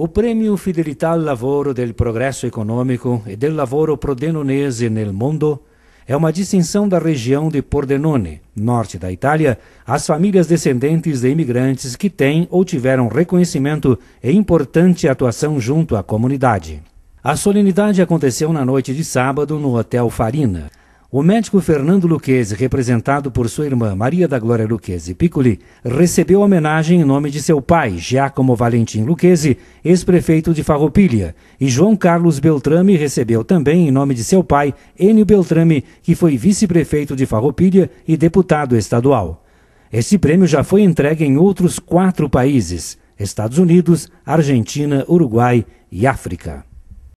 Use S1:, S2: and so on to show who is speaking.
S1: O prêmio Fidelità al Lavoro del Progresso Econômico e del Lavoro Prodenonese nel Mondo é uma distinção da região de Pordenone, norte da Itália, às famílias descendentes de imigrantes que têm ou tiveram reconhecimento e importante atuação junto à comunidade. A solenidade aconteceu na noite de sábado no Hotel Farina, o médico Fernando Luquezzi, representado por sua irmã Maria da Glória Luquezzi Piccoli, recebeu homenagem em nome de seu pai, Giacomo Valentim Luquezzi, ex-prefeito de Farroupilha, e João Carlos Beltrame recebeu também em nome de seu pai, Enio Beltrame, que foi vice-prefeito de Farroupilha e deputado estadual. Esse prêmio já foi entregue em outros quatro países: Estados Unidos, Argentina, Uruguai e África.